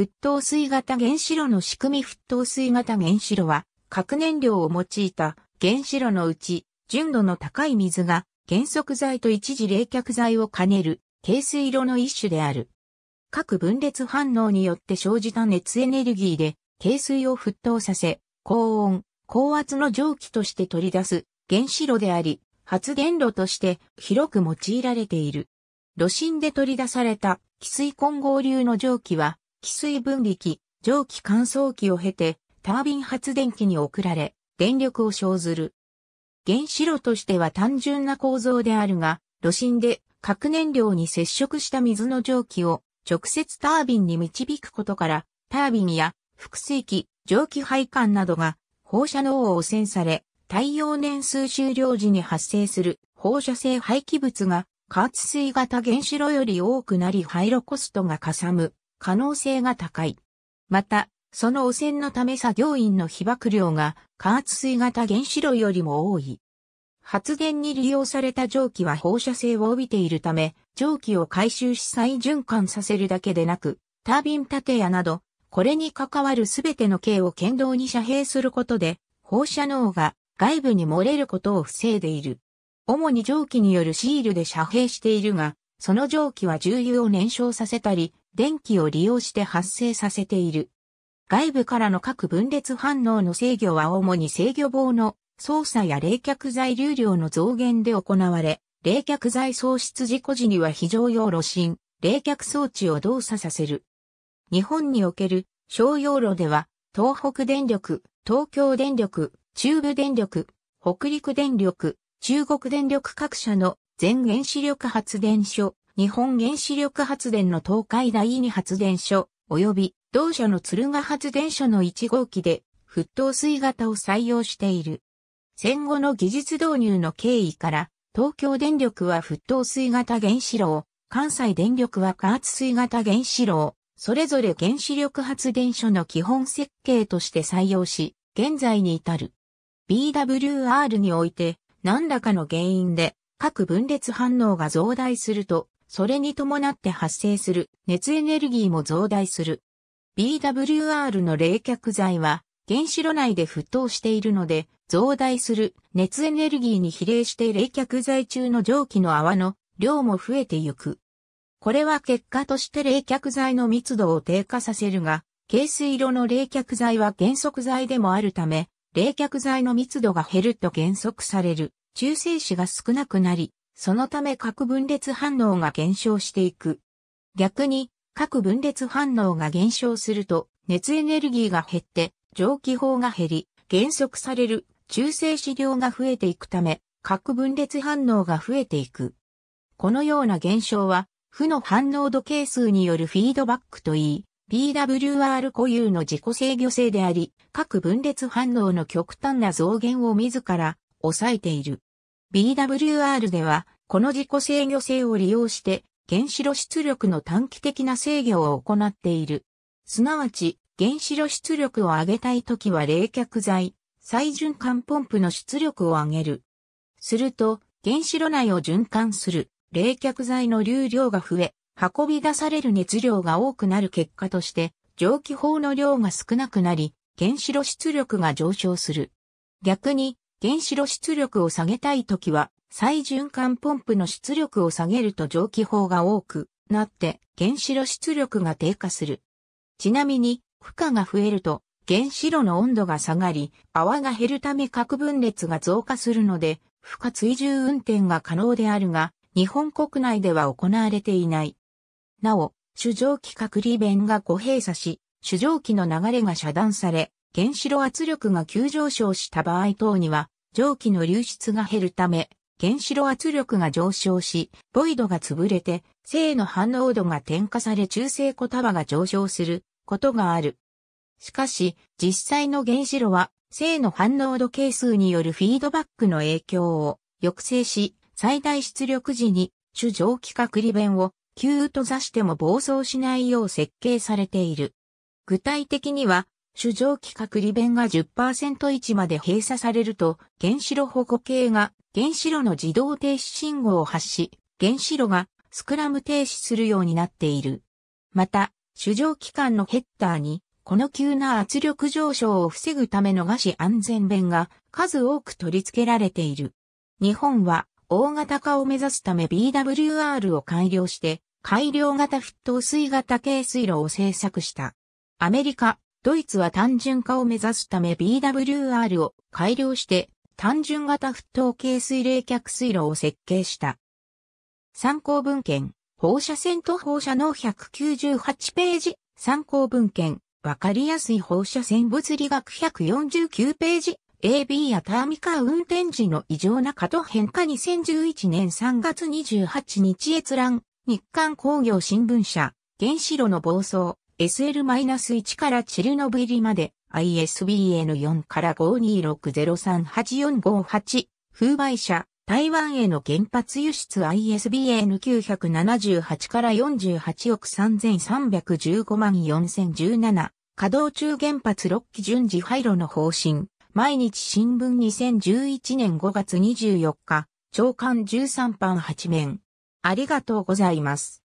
沸騰水型原子炉の仕組み沸騰水型原子炉は、核燃料を用いた原子炉のうち、純度の高い水が減速剤と一時冷却剤を兼ねる、軽水炉の一種である。各分裂反応によって生じた熱エネルギーで、軽水を沸騰させ、高温、高圧の蒸気として取り出す原子炉であり、発電炉として広く用いられている。炉心で取り出された汽水混合流の蒸気は気水分離機、蒸気乾燥機を経て、タービン発電機に送られ、電力を生ずる。原子炉としては単純な構造であるが、炉心で核燃料に接触した水の蒸気を直接タービンに導くことから、タービンや複水器、蒸気配管などが放射能を汚染され、太陽年数終了時に発生する放射性廃棄物が加圧水型原子炉より多くなり廃炉コストがかさむ可能性が高い。また、その汚染のため作業員の被曝量が加圧水型原子炉よりも多い。発電に利用された蒸気は放射性を帯びているため、蒸気を回収し再循環させるだけでなく、タービン建屋など、これに関わるすべての径を剣道に遮蔽することで、放射能が外部に漏れることを防いでいる。主に蒸気によるシールで遮蔽しているが、その蒸気は重油を燃焼させたり、電気を利用して発生させている。外部からの各分裂反応の制御は主に制御棒の操作や冷却剤流量の増減で行われ、冷却剤喪失事故時には非常用炉心、冷却装置を動作させる。日本における商用炉では、東北電力、東京電力、中部電力、北陸電力、中国電力各社の全原子力発電所、日本原子力発電の東海第二発電所、及び同社の鶴ヶ発電所の1号機で、沸騰水型を採用している。戦後の技術導入の経緯から、東京電力は沸騰水型原子炉を、関西電力は加圧水型原子炉を、それぞれ原子力発電所の基本設計として採用し、現在に至る。BWR において、何らかの原因で、各分裂反応が増大すると、それに伴って発生する熱エネルギーも増大する。BWR の冷却剤は原子炉内で沸騰しているので増大する熱エネルギーに比例して冷却剤中の蒸気の泡の量も増えてゆく。これは結果として冷却剤の密度を低下させるが、軽水炉の冷却剤は減速剤でもあるため、冷却剤の密度が減ると減速される中性子が少なくなり、そのため核分裂反応が減少していく。逆に、核分裂反応が減少すると、熱エネルギーが減って、蒸気砲が減り、減速される中性子量が増えていくため、核分裂反応が増えていく。このような現象は、負の反応度係数によるフィードバックといい、BWR 固有の自己制御性であり、核分裂反応の極端な増減を自ら抑えている。BWR では、この自己制御性を利用して、原子炉出力の短期的な制御を行っている。すなわち、原子炉出力を上げたいときは冷却剤、再循環ポンプの出力を上げる。すると、原子炉内を循環する冷却剤の流量が増え、運び出される熱量が多くなる結果として、蒸気砲の量が少なくなり、原子炉出力が上昇する。逆に、原子炉出力を下げたいときは、再循環ポンプの出力を下げると蒸気砲が多くなって原子炉出力が低下する。ちなみに、負荷が増えると原子炉の温度が下がり、泡が減るため核分裂が増加するので、負荷追従運転が可能であるが、日本国内では行われていない。なお、主蒸気隔離弁が誤閉鎖し、主蒸気の流れが遮断され、原子炉圧力が急上昇した場合等には、蒸気の流出が減るため、原子炉圧力が上昇し、ボイドが潰れて、正の反応度が添加され中性子束が上昇することがある。しかし、実際の原子炉は、正の反応度係数によるフィードバックの影響を抑制し、最大出力時に、主蒸気化ク弁ベを、急と座しても暴走しないよう設計されている。具体的には、主上規格利弁が10%位置まで閉鎖されると、原子炉保護系が原子炉の自動停止信号を発し、原子炉がスクラム停止するようになっている。また、主上機関のヘッダーに、この急な圧力上昇を防ぐためのガシ安全弁が数多く取り付けられている。日本は大型化を目指すため BWR を改良して、改良型沸騰水型軽水炉を製作した。アメリカ、ドイツは単純化を目指すため BWR を改良して単純型沸騰系水冷却水路を設計した。参考文献、放射線と放射能198ページ、参考文献、わかりやすい放射線物理学149ページ、AB やターミカー運転時の異常な過と変化2011年3月28日閲覧、日刊工業新聞社、原子炉の暴走、SL-1 からチェルノブイリまで ISBN4 から5 2 6 0 3 8 4 5 8風媒車台湾への原発輸出 ISBN978 から48億3315万4017稼働中原発6基順次廃炉の方針毎日新聞2011年5月24日長官13版8面ありがとうございます。